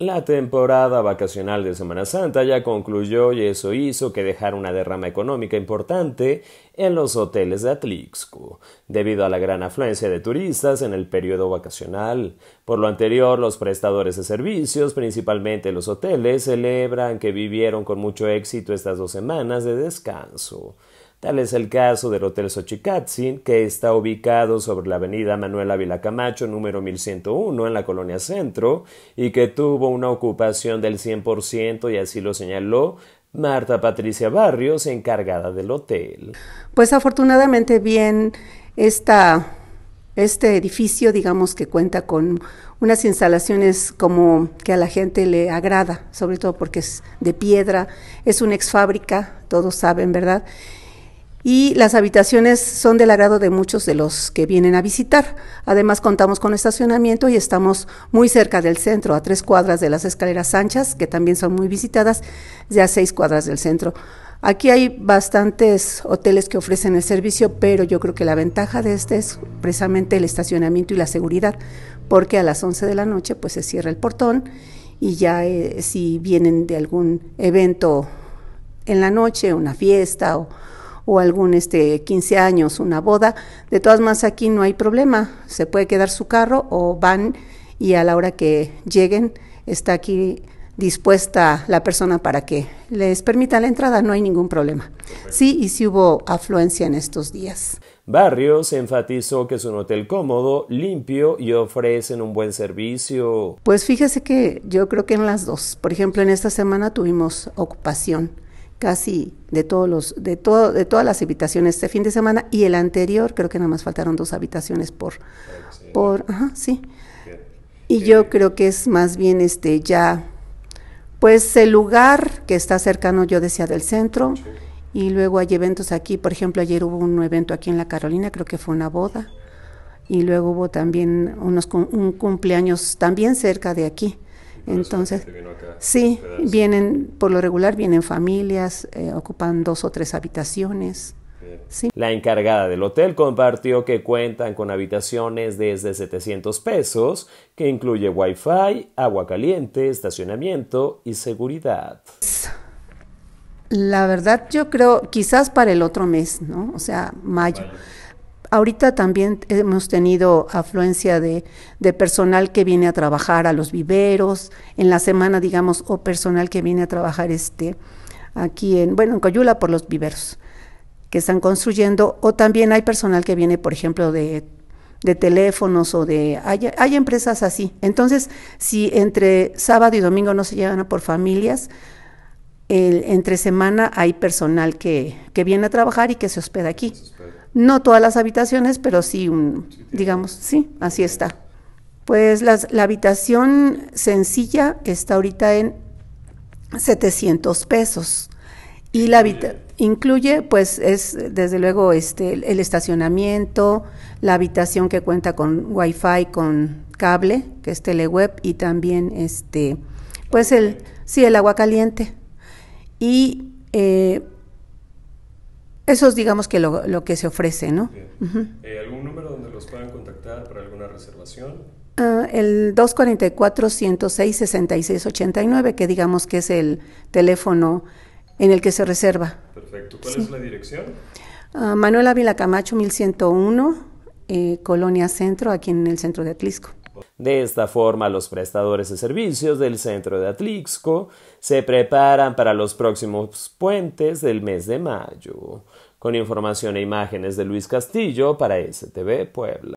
La temporada vacacional de Semana Santa ya concluyó y eso hizo que dejara una derrama económica importante en los hoteles de Atlixco, debido a la gran afluencia de turistas en el periodo vacacional. Por lo anterior, los prestadores de servicios, principalmente los hoteles, celebran que vivieron con mucho éxito estas dos semanas de descanso. Tal es el caso del Hotel Xochicatzin, que está ubicado sobre la avenida Manuel Ávila Camacho, número 1101, en la colonia Centro, y que tuvo una ocupación del 100%, y así lo señaló Marta Patricia Barrios, encargada del hotel. Pues afortunadamente bien, este edificio, digamos que cuenta con unas instalaciones como que a la gente le agrada, sobre todo porque es de piedra, es una exfábrica, todos saben, ¿verdad? y las habitaciones son del agrado de muchos de los que vienen a visitar. Además contamos con estacionamiento y estamos muy cerca del centro, a tres cuadras de las escaleras anchas, que también son muy visitadas, ya a seis cuadras del centro. Aquí hay bastantes hoteles que ofrecen el servicio, pero yo creo que la ventaja de este es precisamente el estacionamiento y la seguridad, porque a las 11 de la noche pues se cierra el portón y ya eh, si vienen de algún evento en la noche, una fiesta o o algún este 15 años, una boda. De todas maneras aquí no hay problema, se puede quedar su carro o van y a la hora que lleguen está aquí dispuesta la persona para que les permita la entrada, no hay ningún problema. Sí, y sí hubo afluencia en estos días. Barrios enfatizó que es un hotel cómodo, limpio y ofrecen un buen servicio. Pues fíjese que yo creo que en las dos. Por ejemplo, en esta semana tuvimos ocupación casi de todos los de todo de todas las habitaciones este fin de semana y el anterior creo que nada más faltaron dos habitaciones por por ajá, sí. Y yo creo que es más bien este ya pues el lugar que está cercano yo decía del centro y luego hay eventos aquí, por ejemplo, ayer hubo un evento aquí en la Carolina, creo que fue una boda y luego hubo también unos un cumpleaños también cerca de aquí. Entonces, sí, vienen, por lo regular vienen familias, eh, ocupan dos o tres habitaciones. Sí. La encargada del hotel compartió que cuentan con habitaciones desde 700 pesos, que incluye wifi, agua caliente, estacionamiento y seguridad. La verdad yo creo quizás para el otro mes, ¿no? O sea, mayo. Ahorita también hemos tenido afluencia de, personal que viene a trabajar a los viveros, en la semana, digamos, o personal que viene a trabajar este, aquí en, bueno, en Coyula por los viveros que están construyendo, o también hay personal que viene, por ejemplo, de, teléfonos o de... Hay, empresas así. Entonces, si entre sábado y domingo no se llevan por familias, el, entre semana hay personal que, que, viene a trabajar y que se hospeda aquí. No todas las habitaciones, pero sí, digamos, sí, así está. Pues la habitación sencilla está ahorita en 700 pesos. Y la incluye, pues, es desde luego este, el, estacionamiento, la habitación que cuenta con wifi, con cable, que es teleweb, y también este, pues el, sí, el agua caliente. Y eh, eso es, digamos, que lo, que se ofrece, ¿no? Eh, ¿Algún número donde los puedan contactar para alguna reservación? Ah, el 244-106-6689, que digamos que es el teléfono en el que se reserva. Perfecto. ¿Cuál es la dirección? Ah, Manuel Ávila Camacho, 1101, eh, Colonia Centro, aquí en el centro de Atlisco. De esta forma, los prestadores de servicios del centro de Atlixco se preparan para los próximos puentes del mes de mayo. Con información e imágenes de Luis Castillo para STV Puebla.